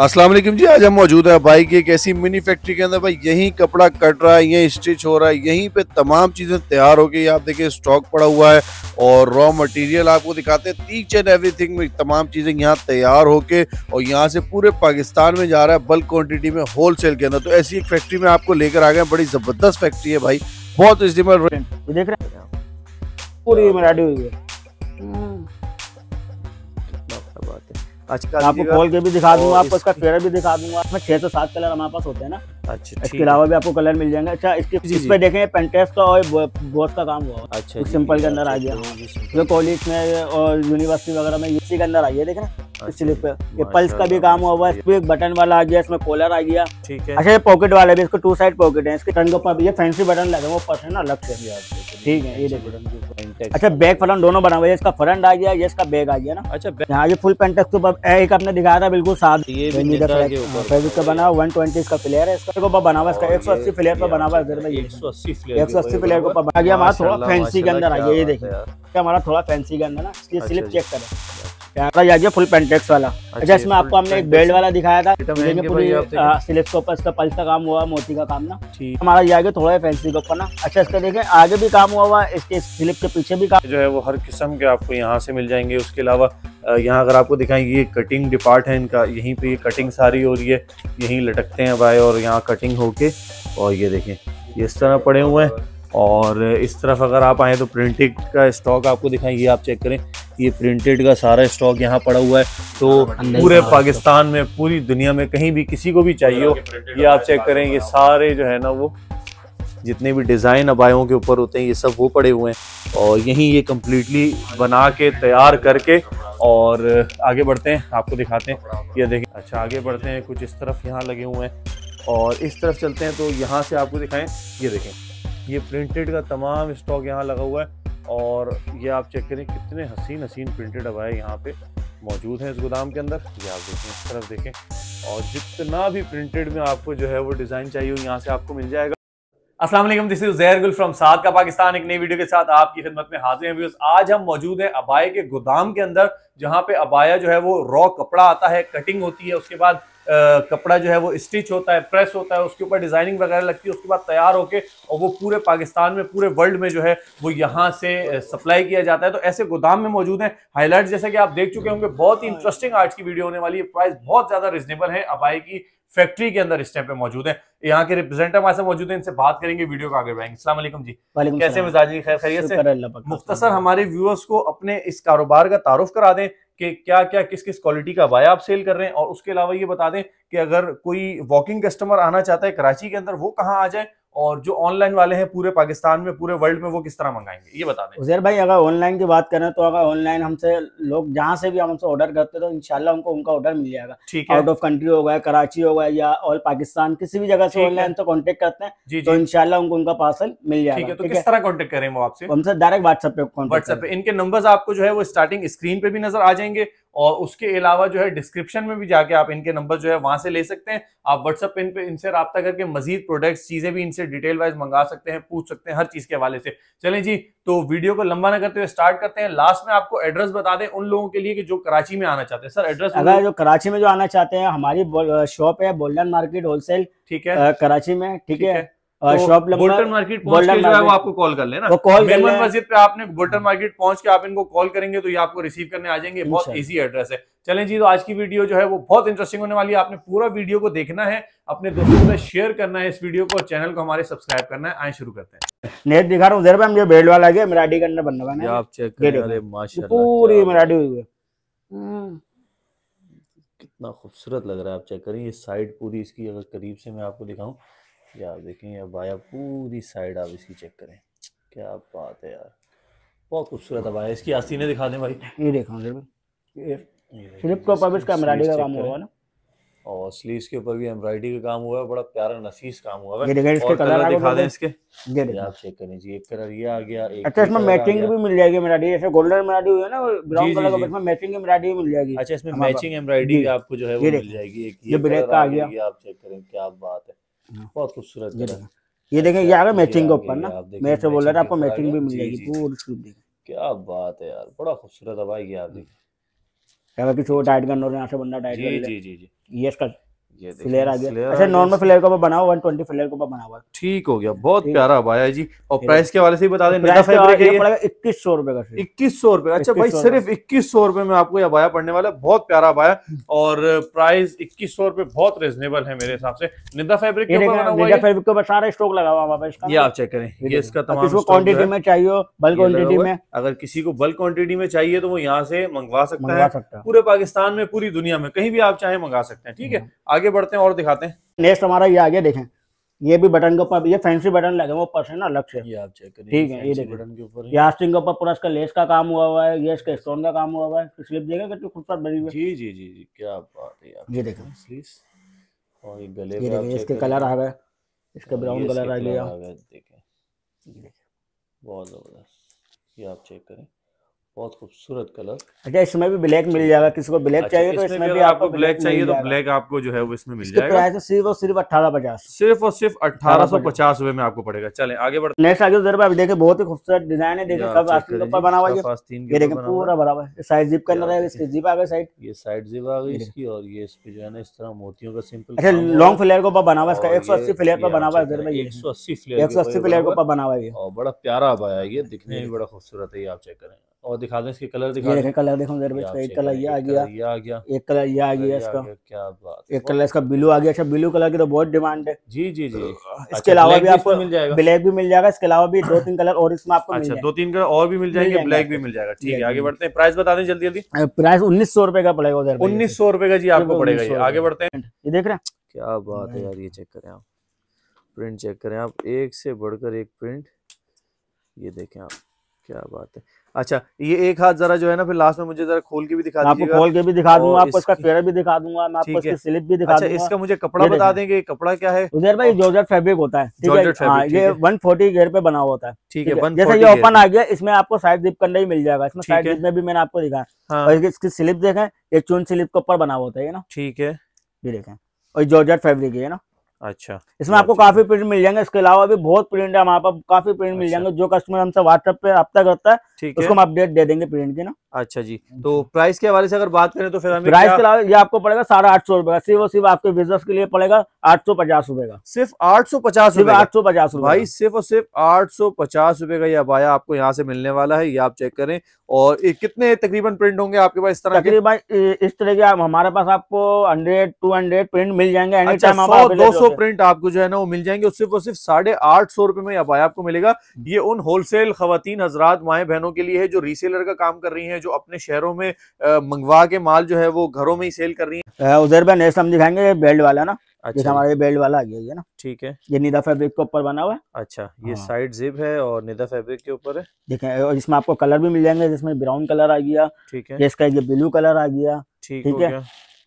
अस्सलाम वालेकुम जी आज हम मौजूद है भाई की एक ऐसी मिनी फैक्ट्री के अंदर भाई यहीं कपड़ा कट रहा है यहीं स्टिच हो रहा है यहीं पे तमाम चीज़ें तैयार हो गई आप देखिए स्टॉक पड़ा हुआ है और रॉ मटेरियल आपको दिखाते हैं टीच एंड एवरीथिंग में तमाम चीज़ें यहाँ तैयार होके और यहाँ से पूरे पाकिस्तान में जा रहा है बल्क क्वान्टिटी में होल सेल के अंदर तो ऐसी एक फैक्ट्री में आपको लेकर आ गए बड़ी ज़बरदस्त फैक्ट्री है भाई बहुत इस्तेमाल देख रहे हैं पूरी मराठी हाँ। हुई है हाँ। अच्छा आपको खोल के भी दिखा दूंगा आपको इसका फेयर भी दिखा दूंगा इसमें छह से सात कलर हमारे पास होते हैं ना अच्छा इसके अलावा भी आपको कलर मिल जाएंगे अच्छा इसके इस पे देखें पेंटेस का और बोस का काम हुआ अच्छा सिंपल अच्छा, के अंदर आ गया जो कॉलेज में और यूनिवर्सिटी वगैरह में इसी के अंदर आ गया देखना स्लिप अच्छा, पे पल्स का भी काम हुआ है इसमें एक बटन वाला आ गया इसमें कॉलर आ गया ठीक है अच्छा ये पॉकेट वाला भी इसको टू साइड पॉकेट है इसके टन के ऊपर फैंसी बटन लगे वो पर्सन अलग से ठीक है ये देखो अच्छा बैक फ्रंट दोनों बना हुआ है इसका फ्रंट आ गया ये इसका बैग आ गया ना अच्छा यहाँ ये फुल पेंटेक्स के ऊपर एक आपने दिखाया था बिल्कुल साथ ये का हाँ, बना वन ट्वेंटी इसका प्लेयर है इसका ऊपर बना हुआ इसका एक सौ अस्सी प्लेयर का बना हुआ है अच्छा, एक सौ अस्सी एक सौ अस्सी प्लेयर के ऊपर बना गया हमारा थोड़ा फैंसी के अंदर आ गया ये देखिए हमारा थोड़ा फैंसी के अंदर ना इसकी स्लिप अच्छा चेक करें अच्छा। ये फुल पेंटेक्स वाला अच्छा, अच्छा इसमें आपको हमने एक बेल्ट वाला दिखाया था तो पूरी इसका पल्स का काम हुआ मोती का काम ना हमारा ये आगे थोड़ा फैंसी के ऊपर ना अच्छा इसका देखें आगे भी काम हुआ हुआ इसके स्लिप के पीछे भी काम जो है वो हर किस्म के आपको यहाँ से मिल जाएंगे उसके अलावा यहाँ अगर आपको दिखाएं ये कटिंग डिपार्ट है इनका यहीं पे ये कटिंग सारी हो रही है यहीं लटकते हैं भाई और यहाँ कटिंग होके और ये देखें ये इस तरह पड़े हुए हैं और इस तरफ अगर आप आए तो प्रिंटिंग का स्टॉक आपको दिखाएं ये आप चेक करें ये प्रिंटेड का सारा स्टॉक यहाँ पड़ा हुआ है तो पूरे पाकिस्तान में पूरी दुनिया में कहीं भी किसी को भी चाहिए हो ये आप चेक करें ये सारे जो है ना वो जितने भी डिज़ाइन अबायों के ऊपर होते हैं ये सब वो पड़े हुए हैं और यहीं ये कम्प्लीटली बना के तैयार करके और आगे बढ़ते हैं आपको दिखाते हैं ये देखें अच्छा आगे बढ़ते हैं कुछ इस तरफ यहाँ लगे हुए हैं और इस तरफ चलते हैं तो यहाँ से आपको दिखाएं ये देखें ये प्रिंटेड का तमाम स्टॉक यहाँ लगा हुआ है और ये आप चेक करें कितने हसीन हसीन प्रिंटेड अबाए यहाँ पे मौजूद हैं इस गोदाम के अंदर ये आप देखें इस तरफ देखें और जितना भी प्रिंटेड में आपको जो है वो डिज़ाइन चाहिए हो यहाँ से आपको मिल जाएगा असलम दिस इज जहर गुल फ्रॉम साद का पाकिस्तान एक नई वीडियो के साथ आपकी खिदमत में हाजिर हैं व्यूज आज हम मौजूद हैं अबाया के गोदाम के अंदर जहाँ पे अबाया जो है वो रॉ कपड़ा आता है कटिंग होती है उसके बाद कपड़ा जो है वो स्टिच होता है प्रेस होता है उसके ऊपर डिज़ाइनिंग वगैरह लगती है उसके बाद तैयार होके और वो पूरे पाकिस्तान में पूरे वर्ल्ड में जो है वो यहाँ से सप्लाई किया जाता है तो ऐसे गोदाम में मौजूद है हाईलाइट जैसे कि आप देख चुके होंगे बहुत ही इंटरेस्टिंग आर्ट की वीडियो होने वाली है प्राइस बहुत ज़्यादा रिजनेबल है अबाई की फैक्ट्री के अंदर इस टाइम पे मौजूद है यहाँ के रिप्रेजेंटेटिव हमारे मौजूद है इनसे बात करेंगे वीडियो को आगे बढ़ाएंगे सलाम जी कैसे मिजाज जी खैर खैरियत से मुख्तसर हमारे व्यूअर्स को अपने इस कारोबार का तारुफ करा दें कि क्या क्या किस किस क्वालिटी का वाया आप सेल कर रहे हैं और उसके अलावा ये बता दें कि अगर कोई वॉकिंग कस्टमर आना चाहता है कराची के अंदर वो कहाँ आ जाए और जो ऑनलाइन वाले हैं पूरे पाकिस्तान में पूरे वर्ल्ड में वो किस तरह मंगाएंगे ये बता दें उजैर भाई अगर ऑनलाइन की बात करें तो अगर ऑनलाइन हमसे लोग जहाँ से भी हम हमसे ऑर्डर करते तो इनशाला उनको उनका ऑर्डर मिल जाएगा ठीक है आउट ऑफ कंट्री हो गया कराची हो गया या ऑल पाकिस्तान किसी भी जगह से ऑनलाइन से कॉन्टेक्ट करते हैं जी तो इनशाला उनको उनका पार्सल मिल जाएगा ठीक है तो किस तरह कॉन्टेक्ट करें वो आपसे हमसे डायरेक्ट व्हाट्सएप पे व्हाट्सएप पे इनके नंबर आपको जो है वो स्टार्टिंग स्क्रीन पे भी नजर आ जाएंगे और उसके अलावा जो है डिस्क्रिप्शन में भी जाके आप इनके नंबर जो है वहां से ले सकते हैं आप व्हाट्सअप पे इन पे इनसे रब्ता करके मजीद प्रोडक्ट्स चीजें भी इनसे डिटेल वाइज मंगा सकते हैं पूछ सकते हैं हर चीज के हवाले से चलें जी तो वीडियो को लंबा ना करते हुए स्टार्ट करते हैं लास्ट में आपको एड्रेस बता दें उन लोगों के लिए कि जो कराची में आना चाहते हैं सर एड्रेस अगर जो कराची में जो आना चाहते हैं हमारी शॉप है बोल्डन मार्केट होलसेल ठीक है कराची में ठीक है शॉप बोल्टन मार्केट पहुंच के जो है वो आपको कॉल कर लेना वो कॉल मेमन मस्जिद पे आपने बोल्टन मार्केट पहुंच के आप इनको कॉल करेंगे तो ये आपको रिसीव करने आ जाएंगे बहुत इजी एड्रेस है चलें जी तो आज की वीडियो जो है वो बहुत इंटरेस्टिंग होने वाली है आपने पूरा वीडियो को देखना है अपने दोस्तों में शेयर करना है इस वीडियो को चैनल को हमारे सब्सक्राइब करना है आए शुरू करते हैं नेट दिखा रहा हूँ देर भाई मुझे बेल्ट वाला गया मराठी के अंदर बनना आप चेक पूरी मराठी हुई है कितना खूबसूरत लग रहा है आप चेक करें ये साइड पूरी इसकी अगर करीब से मैं आपको दिखाऊं यार आप देखें अब आया पूरी साइड आप इसकी चेक करें क्या बात है यार बहुत खूबसूरत है भाई इसकी आस्तीने दिखा दें भाई ये देखा फ्लिप के ऊपर इसका एम्ब्रॉयडरी का काम हुआ ना और स्लीव्स के ऊपर भी एम्ब्रॉयडरी का काम हुआ है बड़ा प्यारा नफीस काम हुआ है ये इसके कलर दिखा दें इसके ये आप चेक करें जी एक कलर ये आ गया एक अच्छा इसमें मैचिंग भी मिल जाएगी एम्ब्रॉयडरी जैसे गोल्डन एम्ब्रॉयडरी हुई है ना ब्राउन कलर का इसमें मैचिंग एम्ब्रॉयडरी मिल जाएगी अच्छा इसमें मैचिंग हाँ, एम्ब्रॉयडरी हाँ। आपको जो है वो मिल जाएगी एक ये ब्लैक का आ गया आप चेक करें क्या बात है बहुत खूबसूरत ये देखें ये देखें आ गया मैचिंग के ऊपर ना मैं से तो बोल रहा था आपको मैचिंग भी मिल जाएगी पूरी स्क्रीन देखें क्या बात है यार बड़ा खूबसूरत है भाई ये आप देखिए अगर किसी को डाइट करना हो यहाँ से बंदा डाइट कर जी जी जी ये इसका ये फ्लेयर आ गया अच्छा नॉर्मल फ्लेयर के बना हुआ ठीक हो गया बहुत प्यारा भाई जी और प्राइस के हवाले से बता दें इक्कीस सौ रुपए का इक्कीस सौ रुपए अच्छा भाई सिर्फ इक्कीस सौ रुपए में आपको यह अबाया पड़ने वाला है बहुत प्यारा अबाया हम्म। और प्राइस इक्कीस सौ रुपए बहुत रिजनेबल है मेरे हिसाब से निंदा फेब्रिक निंदा फैब्रिक सारा स्टॉक लगा हुआ ये आप चेक मतलब। करें ये इसका क्वान्टिटी में चाहिए बल्क क्वान्टिटी में अगर किसी को बल्क क्वान्टिटी में चाहिए तो वो यहाँ से मंगवा सकते हैं पूरे पाकिस्तान में पूरी दुनिया में कहीं भी आप चाहे मंगा सकते हैं ठीक है हम्म। आगे आगे बढ़ते हैं और दिखाते हैं नेक्स्ट हमारा ये आगे देखें ये भी बटन के ऊपर ये फैंसी बटन लगे वो पर्स है ना अलग से ठीक है ये बटन के ऊपर ये आस्टिंग के ऊपर पूरा इसका लेस का काम हुआ हुआ है ये इसका स्टोन का काम हुआ हुआ है स्लिप देखिए कितनी खूबसूरत बनी हुई है जी जी जी जी क्या बात है यार ये देखिए और ये गले ये देखिए इसके कलर आ गए इसका ब्राउन कलर आ गया देखिए बहुत जबरदस्त ये आप चेक करें बहुत खूबसूरत कलर अच्छा इसमें भी ब्लैक मिल जाएगा किसी को ब्लैक अच्छा, चाहिए तो इसमें, भी आपको ब्लैक चाहिए तो ब्लैक आपको जो है वो इसमें मिल जाएगा प्राइस सिर्फ और सिर्फ अठारह पचास सिर्फ और सिर्फ अठारह सौ पचास रुपए में आपको पड़ेगा चले आगे बढ़ नेक्स्ट आगे उधर आप देखे बहुत ही खूबसूरत डिजाइन है देखे सब आस्तीन ऊपर बना हुआ ये देखे पूरा बराबर साइड जिप करना रहेगा इसकी जिप आ गई साइड ये साइड जिप आ गई इसकी और ये इस पे जो है ना इस तरह मोतियों का सिंपल अच्छा लॉन्ग फ्लेयर के ऊपर बना हुआ इसका एक सौ अस्सी फ्लेयर पर बना हुआ है एक सौ अस्सी फ्लेयर एक सौ अस्सी फ्लेयर के ऊपर बना हुआ है और बड़ा प्यारा आया ये दिखने में बड़ा खूबसूरत है ये आप चेक करें और दिखा दें इसके कलर दिखा दें कलर देखो जरा एक कलर ये आ गया एक कलर ये आ गया इसका क्या बात एक कलर इसका ब्लू आ गया अच्छा ब्लू कलर की तो बहुत डिमांड है जी जी जी इसके अच्छा, अलावा भी आपको मिल जाएगा ब्लैक भी मिल जाएगा इसके अलावा भी दो तीन कलर और इसमें आपको अच्छा दो तीन कलर और भी मिल जाएंगे ब्लैक भी मिल जाएगा ठीक है आगे बढ़ते हैं प्राइस बता दें जल्दी जल्दी प्राइस उन्नीस सौ रुपए का पड़ेगा उधर उन्नीस सौ रुपए का जी आपको पड़ेगा आगे बढ़ते हैं ये देख रहे हैं क्या बात है यार ये चेक करें आप प्रिंट चेक करें आप एक से बढ़कर एक प्रिंट ये देखें आप क्या बात है अच्छा ये एक हाथ जरा जो है ना फिर लास्ट में मुझे जरा खोल के भी दिखा आपको खोल के भी दिखा दूंगा आपको इसका फेरा भी दिखा दूंगा मैं आपको इसकी स्लिप भी दिखा अच्छा, दूंगा इसका मुझे कपड़ा बता देंगे कपड़ा क्या है उधर तो भाई जॉर्जेट फैब्रिक होता है हाँ, ये वन फोर्टी गेयर पे बना होता है ठीक है जैसे ये ओपन आ गया इसमें आपको साइड डिप करना ही मिल जाएगा इसमें साइड डिप में भी मैंने आपको दिखाया हाँ। इसकी स्लिप देखे ये चून स्लिप के ऊपर बना हुआ होता है ना ठीक है ये देखे और जॉर्जेट फैब्रिक है ना अच्छा इसमें आपको काफी प्रिंट मिल जाएंगे इसके अलावा भी बहुत प्रिंट है हमारे पास काफी प्रिंट मिल अच्छा। जाएंगे जो कस्टमर हमसे व्हाट्सएप पे रब्ता करता है उसको हम अपडेट दे देंगे प्रिंट के ना अच्छा जी हाँ तो प्राइस के हवाले से अगर बात करें तो फिर हमें प्राइस के अलावा ये आपको पड़ेगा साढ़े आठ सौ रुपए सिर्फ और सिर्फ आपके बिजनेस के लिए पड़ेगा आठ सौ पचास रुपए का सिर्फ आठ सौ पचास रुपए आठ सौ पचास रुपए भाई सिर्फ और सिर्फ आठ सौ पचास रुपए का ये अबाया आपको यहाँ से मिलने वाला है ये आप चेक करें और कितने तकरीबन प्रिंट होंगे आपके पास इस तरह तकरीबन इस तरह के हमारे पास आपको हंड्रेड टू हंड्रेड प्रिंट मिल जाएंगे अच्छा, दो सौ प्रिंट आपको जो है ना वो मिल जाएंगे सिर्फ और सिर्फ साढ़े आठ सौ रुपए में अबाया आपको मिलेगा ये उन होलसेल खातन हजरात माए बहनों के लिए है जो रीसेलर का काम कर रही है जो अपने शहरों में मंगवा के माल जो है वो घरों में ही सेल कर रही है उधर पर नेक्स्ट हम दिखाएंगे बेल्ट वाला ना अच्छा हमारे बेल्ट वाला आ गया ये ना ठीक है ये निदा फैब्रिक के ऊपर बना हुआ है अच्छा ये हाँ। साइड जिप है और निदा फैब्रिक के ऊपर है देखें और इसमें आपको कलर भी मिल जाएंगे जिसमें ब्राउन कलर आ गया ठीक है इसका ये ब्लू कलर आ गया ठीक है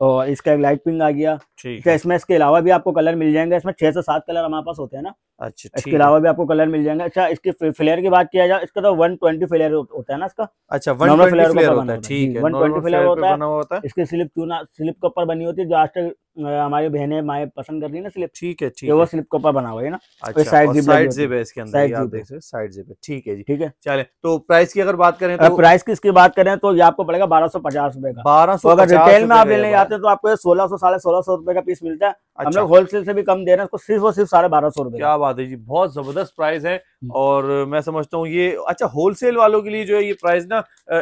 और इसका एक लाइट पिंक आ गया ठीक तो है इसमें इसके अलावा भी आपको कलर मिल जाएंगे इसमें छह से सात कलर हमारे पास होते हैं ना अच्छा इसके अलावा भी आपको कलर मिल जाएंगे अच्छा इसके फ्लेयर की बात किया जाए इसका तो 120 फ्लेयर होता है ना इसका अच्छा 120 फ्लेयर होता, है ठीक है फ्लेयर होता है इसके स्लिप चूना स्लिप कपर बनी होती है जो आज तक हमारी बहने माए पसंद करती है ना स्लिप ठीक है ठीक तो है वो स्लिप कपर बना हुआ है ना तो अच्छा, साइड साइड जिप है इसके अंदर साइड जिप है ठीक है जी ठीक है चले तो प्राइस की अगर बात करें तो प्राइस की इसकी बात करें तो ये आपको पड़ेगा बारह सौ पचास रुपए का तो बारह सौ अगर रिटेल में आप लेने जाते हैं तो आपको सोलह सौ साढ़े सोलह सौ रुपए का पीस मिलता है हम अच्छा। लोग होलसेल से भी कम दे रहे हैं सिर्फ और सिर्फ साढ़े बारह सौ रुपए बात है जी बहुत ज़बरदस्त प्राइस है हम्म। और मैं समझता हूँ ये अच्छा होलसेल वालों के लिए जो है ये प्राइस ना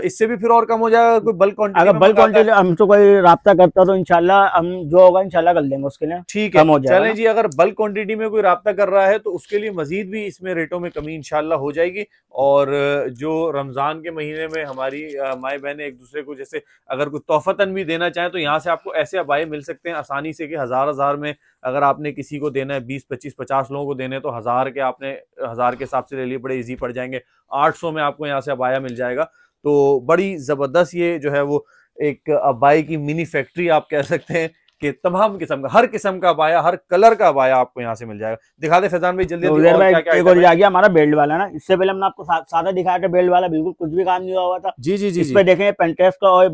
इससे भी फिर और कम हो जाएगा कोई बल्क अगर बल्क हम तो कोई रहा करता तो इनशाला हम जो होगा इनशाला कर लेंगे उसके लिए ठीक है चले जी अगर बल्क क्वान्टिटी में कोई रहा कर रहा है तो उसके लिए मजीद भी इसमें रेटों में कमी इनशाला हो जाएगी और जो रमज़ान के महीने में हमारी माए बहन एक दूसरे को जैसे अगर कोई तोहफतन भी देना चाहे तो यहाँ से आपको ऐसे अबाए मिल सकते हैं आसानी से कि हज़ार हज़ार में अगर आपने किसी को देना है बीस पच्चीस पचास लोगों को देना लेने तो हज़ार के आपने हज़ार के हिसाब से ले लिए बड़े ईजी पड़ जाएंगे आठ में आपको यहाँ से अबाया मिल जाएगा तो बड़ी ज़बरदस्त ये जो है वो एक अबाई की मिनी फैक्ट्री आप कह सकते हैं कि तमाम किस्म का हर किस्म का अबाया हर कलर का अबाया आपको यहाँ से मिल जाएगा दिखा दे फैजान भाई जल्दी तो और क्या क्या एक और आ गया हमारा बेल्ट वाला ना इससे पहले हमने आपको सादा दिखाया था बेल्ट वाला बिल्कुल कुछ भी काम नहीं हुआ था जी जी जी इस पे देखें पेंटेस्ट का और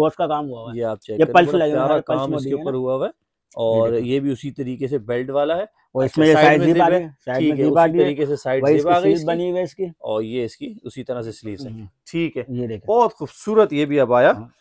बॉस का काम हुआ है ये आप चेक ये पल्स लगे काम इसके ऊपर हुआ हुआ है और ये भी उसी तरीके से बेल्ट वाला है और अच्छा, इसमें साइड जेब है ठीक है उसी तरीके से साइड जेब आ गई बनी हुई है इसकी और ये इसकी उसी तरह से स्लीव है हम्म। ठीक है ये देखिए बहुत खूबसूरत ये भी अब आया हाँ।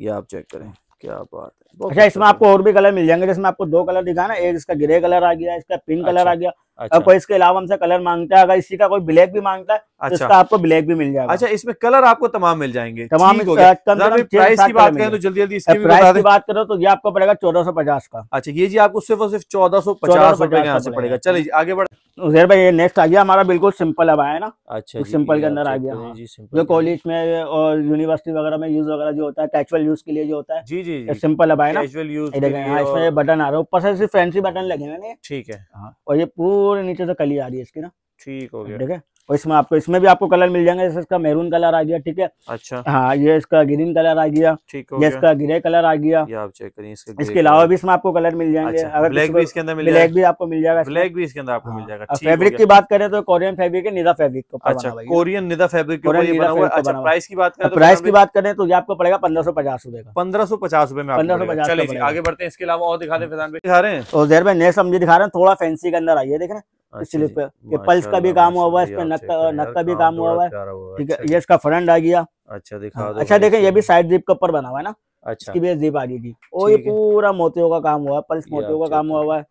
ये आप चेक करें क्या बात है अच्छा इसमें आपको और भी कलर मिल जाएंगे जिसमें आपको दो कलर दिखाना एक इसका ग्रे कलर आ गया इसका पिंक कलर आ अच्छा। गया अच्छा। कोई इसके अलावा हमसे कलर मांगता है अगर इसी का कोई ब्लैक भी मांगता है तो अच्छा। तो इसका आपको ब्लैक भी मिल जाएगा अच्छा इसमें कलर आपको तमाम मिल जाएंगे तमाम प्राइस की बात करें तो जल्दी जल्दी इसकी बात करो तो ये आपको पड़ेगा चौदह सौ पचास का अच्छा ये जी आपको सिर्फ और सिर्फ चौदह सौ पचास रुपए पड़ेगा चलिए आगे बढ़ उधर भाई ये नेक्स्ट आ गया हमारा बिल्कुल सिंपल अब आया ना अच्छा सिंपल हाँ। के अंदर आ गया जो कॉलेज में और यूनिवर्सिटी वगैरह में यूज वगैरह जो होता है कैचुअल यूज के लिए जो होता है जी जी सिंपल अब आया ना हाँ, इसमें बटन आ रहा है ऊपर से सिर्फ फैंसी बटन लगे ना ठीक है हाँ, और ये पूरा और नीचे से कली आ रही है इसकी ना ठीक हो गया ठीक है और इसमें आपको इसमें भी आपको कलर मिल जाएंगे जैसे इसका मेहरून कलर आ गया ठीक है अच्छा हाँ ये इसका ग्रीन कलर आ गया ठीक है इसका ग्रे कलर आ गया आप चेक करिए इसके, अलावा भी इसमें आपको कलर मिल जाएंगे अच्छा, अगर ब्लैक भी इसके अंदर मिल ब्लैक भी आपको मिल जाएगा ब्लैक भी इसके अंदर आपको हाँ, मिल जाएगा फेब्रिक की बात करें तो कोरियन अच्छा, फेब्रिक है निधा फेब्रिक अच्छा कोरियन निधा फेब्रिक प्राइस की बात करें प्राइस हाँ, तो की बात करें तो ये आपको पड़ेगा पंद्रह सौ पचास रुपए का पंद्रह सौ पचास रुपए में पंद्रह सौ पचास आगे बढ़ते हैं इसके अलावा और दिखा दे दिखा रहे हैं और देर में नेक्स्ट हम दिखा रहे हैं थोड़ा फैंसी के अंदर आइए देख रहे हैं स्लिप अच्छा पे पल्स का भी काम हुआ हुआ है इसमें नक का नक का भी काम तो हुआ हुआ है ठीक है ये इसका फ्रंट आ गया अच्छा दिखा हाँ, अच्छा देखें ये भी साइड जीप के ऊपर बना हुआ है ना अच्छा भी जीप आ गई थी और ये पूरा मोतियों का काम हुआ है पल्स मोतियों का काम हुआ हुआ है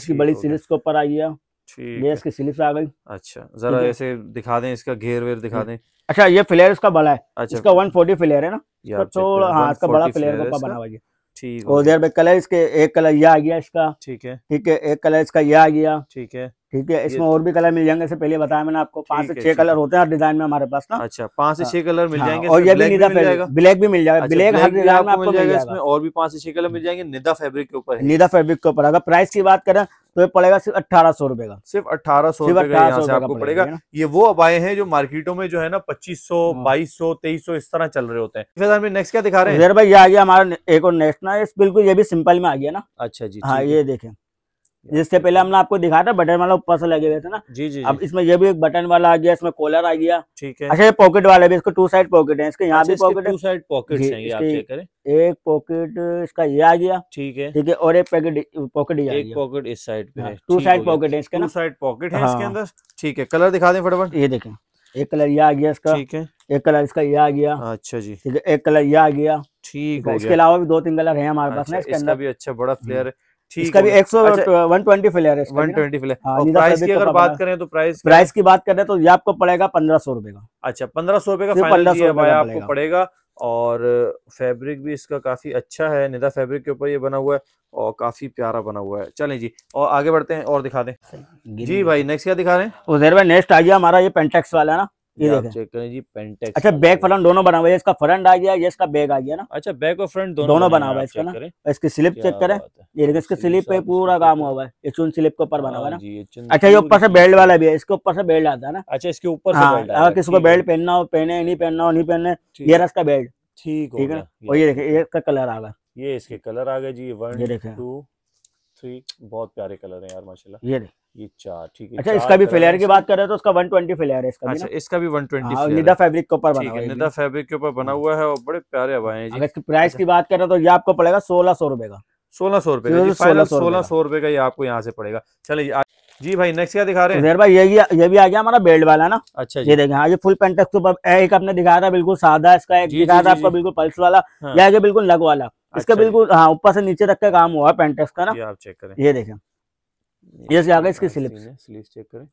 इसकी बड़ी स्लिप्स के ऊपर आ गया ये इसकी स्लिप आ गई अच्छा जरा ऐसे दिखा दें इसका घेर वेर दिखा हम्म। दें अच्छा ये फ्लेयर इसका बड़ा है अच्छा इसका 140 फ्लेयर है ना थोड़ा हाँ इसका बड़ा फ्लेयर का बना हुआ है और देर में कलर इसके एक कलर ये आ गया इसका ठीक है ठीक है एक कलर इसका ये आ गया ठीक है ठीक है इसमें और भी कलर मिल जाएंगे पहले बताया मैंने आपको पांच से छह कलर होते हैं हर डिजाइन में हमारे पास ना अच्छा पांच से हाँ। छह कलर मिल हाँ, जाएंगे और ये भी निदा ब्लैक भी मिल जाएगा ब्लैक अच्छा, हर डिजाइन में आपको मिल जाएगा इसमें और भी पांच से छह कलर मिल जाएंगे निदा फेब्रिक के ऊपर निदा फेब्रिक के ऊपर अगर प्राइस की बात करें तो ये पड़ेगा सिर्फ अठारह सौ रुपए का सिर्फ अठारह सौ यहाँ से आपको पड़ेगा ये वो अब आए हैं जो मार्केटों में जो है ना पच्चीस सौ हाँ। बाईस सौ तेईस सौ इस तरह चल रहे होते हैं में नेक्स्ट क्या दिखा रहे हैं भाई ये आ गया हमारा एक और नेक्स्ट ना बिल्कुल ये भी सिंपल में आ गया ना अच्छा जी हाँ ये देखें जिससे पहले हमने आपको दिखाया था बटन वाला ऊपर से लगे हुए थे ना जी जी अब इसमें ये भी एक बटन वाला आ गया इसमें कॉलर आ गया ठीक है अच्छा ये पॉकेट वाला भी इसको टू साइड पॉकेट है इसके यहाँ अच्छा, भी पॉकेट टू साइड पॉकेट एक पॉकेट इसका ये आ गया ठीक है ठीक है और एक पैकेट पॉकेट एक पॉकेट इस साइड टू साइड पॉकेट है इसके टू साइड पॉकेट है इसके हाँ। अंदर ठीक है कलर दिखा दे फटाफट ये देखें एक कलर ये आ गया इसका ठीक है एक कलर इसका ये आ गया अच्छा जी ठीक है एक कलर ये आ गया ठीक है इसके अलावा भी दो तीन कलर है हमारे अच्छा, पास ना इसके अंदर भी अच्छा बड़ा फ्लेयर हम्म। है इसका भी 100 अच्छा, 120 फ्लेयर है 120 फ्लेयर प्राइस की अगर बात करें तो प्राइस प्राइस की बात करें तो ये आपको पड़ेगा पंद्रह सौ रुपए का अच्छा पंद्रह सौ रुपए का पंद्रह सौ रुपए आपको पड़ेगा और फैब्रिक भी इसका काफी अच्छा है निधा फैब्रिक के ऊपर ये बना हुआ है और काफी प्यारा बना हुआ है चलें जी और आगे बढ़ते हैं और दिखा दें जी भाई नेक्स्ट क्या दिखा रहे हैं नेक्स्ट आ गया हमारा ये पेंटेक्स वाला है ना अच्छा बैक फ्रंट दोनों बना हुआ है इसका फ्रंट आ गया ये इसका बैग आ गया ना अच्छा बैक और फ्रंट दोनों बना हुआ है इसका ना इसकी स्लिप चेक करें ये देखिए इसके स्लिप पे पूरा काम हुआ है ये चुन स्लिप के ऊपर बना हुआ है हाँ ना अच्छा ये ऊपर से बेल्ट वाला भी है इसके ऊपर से बेल्ट आता है ना अच्छा इसके ऊपर हाँ, अगर किसी को बेल्ट पहनना हो पहने नहीं पहनना हो नहीं पहने ये रहा इसका बेल्ट ठीक है और ये देखे इसका कलर आ गया ये इसके कलर आ गए जी वन टू थ्री बहुत प्यारे कलर है यार माशाल्लाह ये देखें ये चार ठीक है अच्छा इसका भी फिलेयर की बात कर रहे तो उसका 120 है इसका अच्छा, इसका भी 120 हाँ, निदा फैब्रिक के ऊपर बना निदा फैब्रिक के ऊपर बना हुआ है और बड़े प्यारे जी अगर प्राइस की बात कर रहे तो ये आपको पड़ेगा सोलह सौ रुपए का सोलह सौ रुपए सोलह सौ रुपए का ये आपको यहाँ से पड़ेगा चले जी भाई नेक्स्ट क्या दिखा रहे तो हैं भाई ये ये भी आ गया हमारा बेल्ट वाला ना अच्छा ये देखें हाँ ये फुल पेंट एक आपने दिखाया था बिल्कुल सादा इसका एक दिखाया था आपका बिल्कुल पल्स वाला हाँ। या बिल्कुल लग वाला इसका अच्छा बिल्कुल हाँ ऊपर से नीचे तक का काम हुआ है पेंटेक्स का ना आप चेक करें ये देखें ये आ गया इसकी स्लिप चेक करें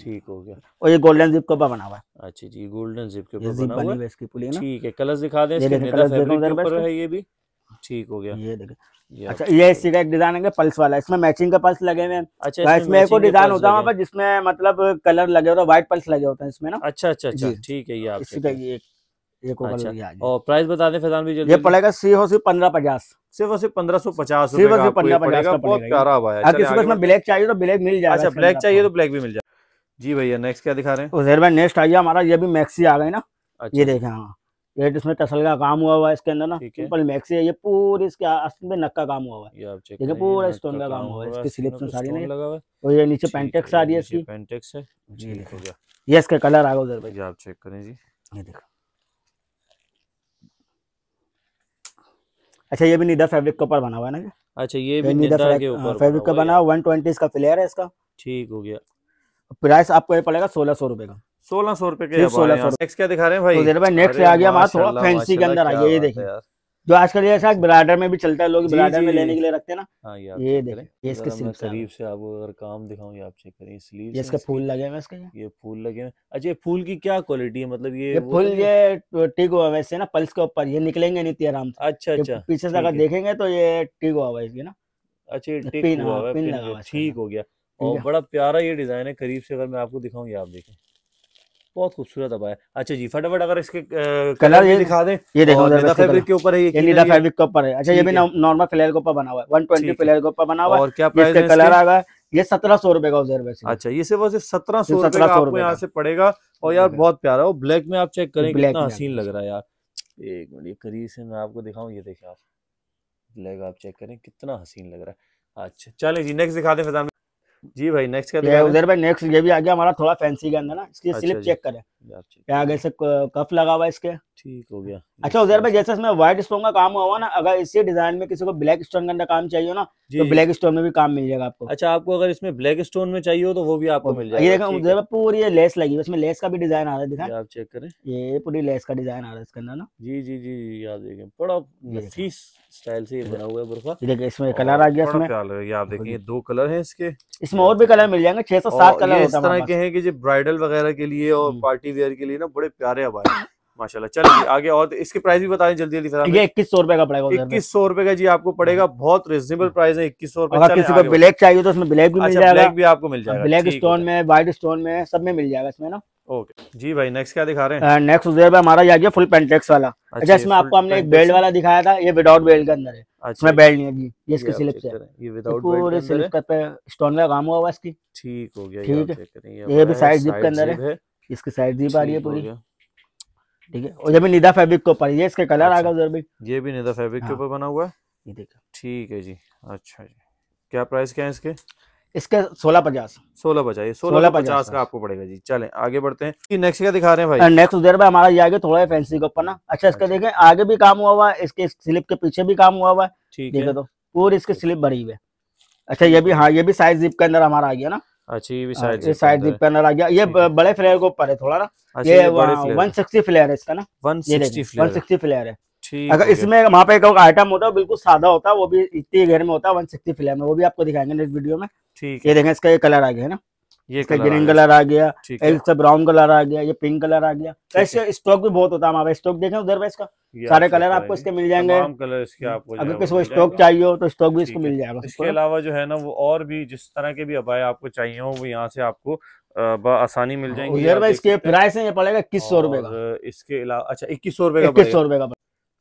ठीक हो गया और ये गोल्डन जिप के बना हुआ है अच्छा जी गोल्डन जिप के ऊपर बना हुआ है इसकी ना ठीक है दिखा दें इसके फैब्रिक के ऊपर है ये भी ठीक हो गया ये अच्छा ये इसी का एक डिजाइन है पल्स वाला इसमें मैचिंग का पल्स लगे हुए अच्छा तो इसमें एक डिजाइन होता है वहाँ पर जिसमें मतलब कलर लगे होते हैं व्हाइट पल्स लगे होते हैं इसमें ना अच्छा अच्छा अच्छा ठीक है ये आप इसी का ये प्राइस अच्छा। बता दें फैजान भी ये पड़ेगा सीहो सी पंद्रह पचास सिर्फ और सिर्फ पंद्रह सौ पचास सिर्फ बहुत प्यारा हुआ है किसी को ब्लैक चाहिए तो ब्लैक मिल जाए ब्लैक अच्छा, चाहिए तो ब्लैक भी मिल जाए जी भैया नेक्स्ट क्या दिखा रहे हैं उधर भाई नेक्स्ट आइए हमारा ये भी मैक्सी आ गए ना अच्छा। ये देखे हाँ ये इसमें टसल का काम हुआ हुआ है इसके अंदर ना सिंपल मैक्सी है ये पूरी इसके असल में नक का काम हुआ हुआ है देखिए पूरा स्टोन का काम हुआ है इसकी स्लिप सारी नहीं और ये नीचे पेंटेक्स आ रही है इसकी पेंटेक्स है जी लिखो ये इसके कलर आ गए उधर भाई आप चेक करें जी ये देखो अच्छा ये भी निदा फैब्रिक के ऊपर बना हुआ है ना अच्छा ये भी हाँ, निदा फैब्रिक का बना हुआ वन ट्वेंटी इसका फ्लेयर है इसका ठीक हो गया प्राइस आपको ये पड़ेगा सोलह सौ रुपए का सोलह सौ रुपए के सोलह सौ क्या दिखा रहे हैं भाई तो भाई नेक्स्ट आ गया थोड़ा फैंसी के अंदर आ गया ये देखिए यार जो आजकल ये ब्राडर में भी चलता है लोग ब्राडर में लेने के लिए रखते हैं ना हाँ, ये देखें इसके से आप अगर काम दिखाऊंगे आप चेक करें इसलिए इसके फूल लगे हुए इसके ये फूल लगे हुए अच्छा ये फूल की क्या क्वालिटी है मतलब ये फूल तो ये टिक हुआ वैसे ना पल्स के ऊपर ये निकलेंगे नहीं आराम से अच्छा अच्छा पीछे से अगर देखेंगे तो ये टिक हुआ इसके ना अच्छा हुआ हाँ, ठीक हो गया और बड़ा प्यारा ये डिजाइन है करीब से अगर मैं आपको दिखाऊंगी आप देखें बहुत खूबसूरत अब है अच्छा जी फटाफट अगर इसके कलर ये दिखा दें ये देखो फैब्रिक के ऊपर है ये नीला फैब्रिक के ऊपर है अच्छा ये भी नॉर्मल फ्लेयर के ऊपर बना हुआ है वन ट्वेंटी फ्लेयर के ऊपर बना हुआ है और क्या कलर आ गया ये सत्रह सौ रुपए का उधर वैसे अच्छा ये सिर्फ सत्रह सौ सत्रह सौ रुपए यहाँ से पड़ेगा और यार बहुत प्यारा है ब्लैक में आप चेक करें कितना हसीन लग रहा है यार एक मिनट ये करीब से मैं आपको दिखाऊं ये देखिए आप ब्लैक आप चेक करें कितना हसीन लग रहा है अच्छा चलें जी नेक्स्ट दिखा दें फिजान जी भाई नेक्स्ट क्या उधर भाई नेक्स्ट ये भी आ गया हमारा थोड़ा फैंसी के अंदर ना इसकी अच्छा स्लिप चेक करें आगे से कफ लगा हुआ इसके ठीक हो गया अच्छा उजैर भाई जैसे इसमें व्हाइट स्टोन का काम हुआ ना अगर इसी डिजाइन में किसी को ब्लैक स्टोन के अंदर काम चाहिए ना तो ब्लैक स्टोन में भी काम मिल जाएगा आपको अच्छा आपको अगर इसमें ब्लैक स्टोन में चाहिए हो तो वो भी आपको मिल जाएगा ये देखा पूरी ये लेस लगी इसमें लेस का भी डिजाइन आ रहा है आप चेक करें ये पूरी लेस का डिजाइन आ रहा है इसके अंदर ना जी जी जी याद देखें बड़ा नफीस स्टाइल से बना हुआ है बुरखा देखिए इसमें कलर आ गया इसमें आप देखिए दो कलर है इसके इसमें और भी कलर मिल जाएंगे छह सौ सात कलर इस तरह के हैं कि जो ब्राइडल वगैरह के लिए और पार्टी हम्म। वेयर के लिए ना बड़े प्यारे अब आए माशाला चलिए आगे और तो इसके प्राइस भी बता दें जल्दी जल्दी ये इक्कीस सौ रुपए का पड़ेगा इक्कीस सौ रुपए का जी आपको पड़ेगा हाँ। बहुत रिजनेबल प्राइस है इक्कीस सौ रुपए किसी को ब्लैक चाहिए तो उसमें ब्लैक भी मिल अच्छा, जाएगा ब्लैक भी आपको मिल जाएगा ब्लैक स्टोन में व्हाइट स्टोन में सब में मिल जाएगा इसमें ना ओके जी भाई नेक्स्ट क्या दिखा रहे हैं नेक्स्ट उधर में हमारा ये फुल पेंटेक्स वाला अच्छा, अच्छा इसमें आपको हमने एक बेल्ट वाला दिखाया था ये विदाउट बेल्ट के अंदर है अच्छा, इसमें बेल्ट नहीं है जी ये इसके स्लिप से ये विदाउट पूरे स्लिप पे स्टोन का काम हुआ हुआ इसकी ठीक हो गया ठीक है ये भी साइड जिप के अंदर है इसकी साइड जिप आ रही है पूरी ठीक है और जब निदा फैब्रिक के ऊपर ये इसके कलर आएगा अच्छा। उधर भी ये भी निदा फैब्रिक के हाँ। ऊपर बना हुआ है ये देखो ठीक है जी अच्छा जी क्या प्राइस क्या है इसके इसके सोलह पचास सोलह पचास सोलह पचास का आपको पड़ेगा जी चलें आगे बढ़ते हैं नेक्स्ट क्या दिखा रहे हैं भाई नेक्स्ट उधर भाई हमारा ये आगे थोड़ा फैंसी के ऊपर ना अच्छा अच्छा इसका देखें आगे भी काम हुआ हुआ है इसके स्लिप के पीछे भी काम हुआ हुआ है ठीक है तो पूरी इसके स्लिप भरी हुई है अच्छा ये भी हाँ ये भी साइज जिप के अंदर हमारा आ गया ना अच्छा ये साइड ये पैनल आ गया ये बड़े फ्लेयर को ऊपर है थोड़ा ना अच्छा, ये 160 फ्लेयर है इसका ना 160 फ्लेयर फ्लेयर है अगर इसमें वहाँ पे एक आइटम होता है बिल्कुल सादा होता है वो भी इतनी घेर में होता है वन सिक्सटी फ्लेयर में वो भी आपको दिखाएंगे नेक्स्ट वीडियो में ठीक ये देखें इसका ये कलर आ गया है ना ये ग्रीन कलर आ गया इससे ब्राउन कलर आ गया ये पिंक कलर आ गया ऐसे स्टॉक भी बहुत होता है हमारे स्टॉक देखें उधर वाइज का सारे कलर अच्छा आपको इसके मिल जाएंगे कलर इसके आपको अगर किसी को स्टॉक चाहिए हो तो स्टॉक भी इसको मिल जाएगा इसके अलावा जो है ना वो और भी जिस तरह के भी अबाई आपको चाहिए हो वो यहाँ से आपको आसानी मिल हाँ, जाएंगे इसके प्राइस ये पड़ेगा इक्कीस सौ रुपए का इसके अलावा अच्छा इक्कीस सौ रुपए का इक्कीस सौ रुपए का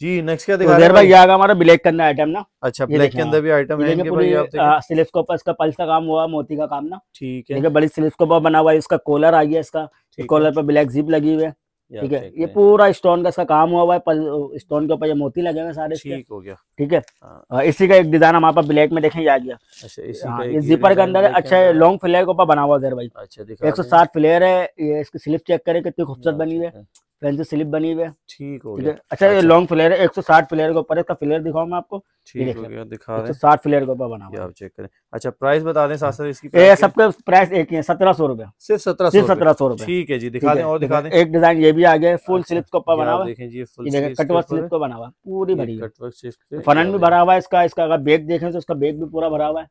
जी नेक्स्ट क्या तो दिखा रहे अच्छा, हैं भाई ये आएगा हमारा ब्लैक के आइटम ना अच्छा ब्लैक के अंदर भी आइटम है इनके भाई आप स्लीव्स के ऊपर इसका पल्स का काम हुआ मोती का काम ना ठीक है देखिए बड़ी स्लीव्स के बना हुआ है इसका कॉलर आ गया इसका तो कॉलर पर ब्लैक जिप लगी हुई है ठीक है ये पूरा स्टोन का इसका काम हुआ हुआ है स्टोन के ऊपर ये मोती लगे हुए सारे ठीक हो गया ठीक है हाँ। इसी का एक डिजाइन हमारे पास ब्लैक में देखें आ गया अच्छा इसी ये जिपर के अंदर अच्छा लॉन्ग फ्लेयर के ऊपर बना हुआ है भाई अच्छा एक सौ सात फ्लेयर है ये इसकी स्लिप चेक करें कितनी खूबसूरत बनी हुई है पेंसिल स्लिप बनी हुई है ठीक हो गया अच्छा ये लॉन्ग अच्छा। फ्लेयर है 160 फ्लेयर के ऊपर इसका फ्लेयर दिखाऊं मैं आपको ठीक हो गया दिखा रहे 160 फ्लेयर के ऊपर बना हुआ आप चेक करें अच्छा प्राइस बता दें साथ साथ इसकी ये सबके प्राइस एक ही है 1700 रुपए सिर्फ 1700 सिर्फ 1700 रुपए ठीक है जी दिखा दें और दिखा दें एक डिजाइन ये भी आ गया फुल स्लिप के ऊपर बना हुआ देखें जी फुल स्लिप कटवर्क स्लिप का बना हुआ पूरी भरी कटवर्क स्लिप फ्रंट भी भरा हुआ है इसका इसका अगर बैग देखें तो इसका बैग भी पूरा भरा हुआ है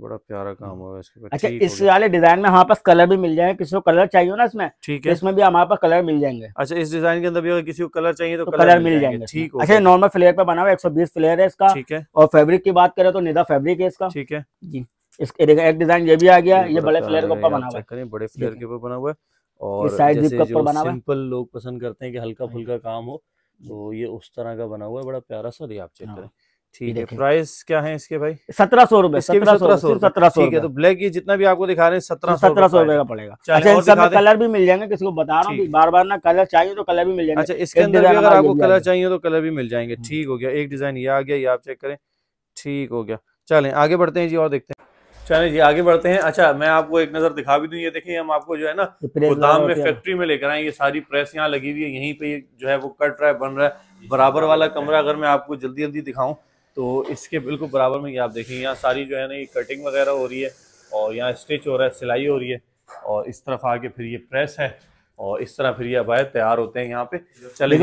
बड़ा प्यारा काम होगा हम्म। इसके अच्छा इस वाले डिजाइन में हमारे पास कलर भी मिल जाएंगे किसी को कलर चाहिए ना इसमें ठीक तो है इसमें भी हमारे पास कलर मिल जाएंगे अच्छा इस डिजाइन के अंदर भी अगर किसी को कलर चाहिए तो, तो कलर, कलर मिल जाएंगे ठीक है अच्छा नॉर्मल फ्लेयर पे बना हुआ एक सौ बीस फ्लेयर है इसका ठीक है और फेब्रिक की बात करें तो निधा फेब्रिक है इसका ठीक है जी इसके एक डिजाइन ये भी आ गया ये बड़े फ्लेयर के ऊपर बना हुआ है बड़े फ्लेयर के ऊपर बना हुआ है और सिंपल लोग पसंद करते हैं कि हल्का फुल्का काम हो तो ये उस तरह का बना हुआ है बड़ा प्यारा सा आप चेक हाँ। करें ठीक है प्राइस क्या है इसके भाई सत्रह सौ रूपये सत्रह सौ तो ब्लैक ये जितना भी आपको दिखा रहे हैं सत्रह सत्रह सौ रुपए का पड़ेगा अच्छा कलर भी मिल जाएंगे किसी को बता रहा हूँ बार बार ना कलर चाहिए तो कलर भी मिल जाएंगे अच्छा इसके अंदर अगर आपको कलर चाहिए तो कलर भी मिल जाएंगे हम्म। ठीक हो गया एक डिजाइन ये आ गया ये आप चेक करें ठीक हो गया चले आगे बढ़ते हैं जी और देखते हैं चले जी आगे बढ़ते हैं अच्छा मैं आपको एक नजर दिखा भी दूँ ये देखिए हम आपको जो है ना गोदाम में फैक्ट्री में लेकर आए ये सारी प्रेस यहाँ लगी हुई है यहीं पे जो है वो कट रहा है बन रहा है बराबर वाला कमरा अगर मैं आपको जल्दी जल्दी दिखाऊँ तो इसके बिल्कुल बराबर में ये आप देखेंगे यहाँ सारी जो है ना ये कटिंग वगैरह हो रही है और यहाँ स्टिच हो रहा है सिलाई हो रही है और इस तरफ आके फिर ये प्रेस है और इस तरह फिर ये अवैध तैयार होते हैं यहाँ पे चले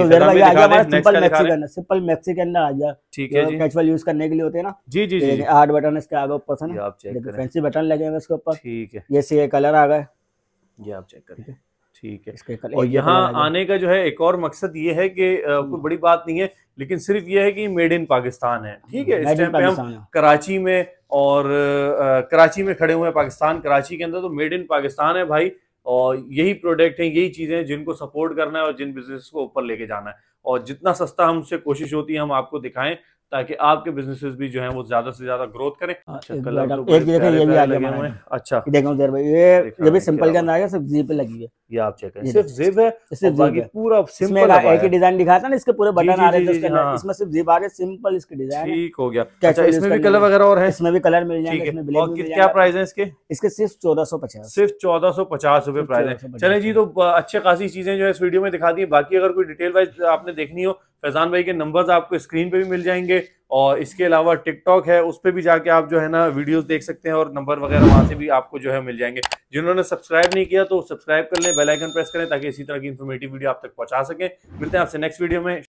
सिंपल मैक्सिकन आ गया ठीक है के ना जी जी जी आठ बटन इसके आगे ऊपर से ना फैंसी बटन लगे हुए इसके ऊपर ठीक है ये सी कलर आ गए ये आप चेक करें ठीक है और यहाँ आने का जो है एक और मकसद ये है कि कोई हम्म। बड़ी बात नहीं है लेकिन सिर्फ ये है कि मेड इन पाकिस्तान है ठीक है इस टाइम पे हम कराची में और कराची में खड़े हुए हैं पाकिस्तान कराची के अंदर तो मेड इन पाकिस्तान है भाई और यही प्रोडक्ट है यही चीज़ें हैं जिनको सपोर्ट करना है और जिन बिजनेस को ऊपर लेके जाना है और जितना सस्ता हमसे कोशिश होती है हम आपको दिखाएं ताकि आपके बिजनेसेस भी जो हैं वो ज्यादा से ज्यादा ग्रोथ करें हाँ, अच्छा, अच्छा। सिर्फ सिर्फ डिजाइन ना इसके पूरे बटन आ रहे हाँ। सिंपल डिजाइन ठीक हो गया अच्छा, और है इसमें भी कलर मिल जाएंगे क्या प्राइस है इसके इसके सिर्फ सिर्फ प्राइस है जी तो अच्छे खासी चीजें जो है इस वीडियो में दिखा दी बाकी अगर कोई डिटेल वाइज आपने देखनी हो फैज़ान भाई के नंबर्स आपको स्क्रीन पे भी मिल जाएंगे और इसके अलावा टिकटॉक है उस पर भी जाके आप जो है ना वीडियोस देख सकते हैं और नंबर वगैरह वहाँ से भी आपको जो है मिल जाएंगे जिन्होंने सब्सक्राइब नहीं किया तो सब्सक्राइब कर लें बेलाइकन प्रेस करें ताकि इसी तरह की इन्फॉर्मेटिव वीडियो आप तक पहुँचा सकें मिलते हैं आपसे नेक्स्ट वीडियो में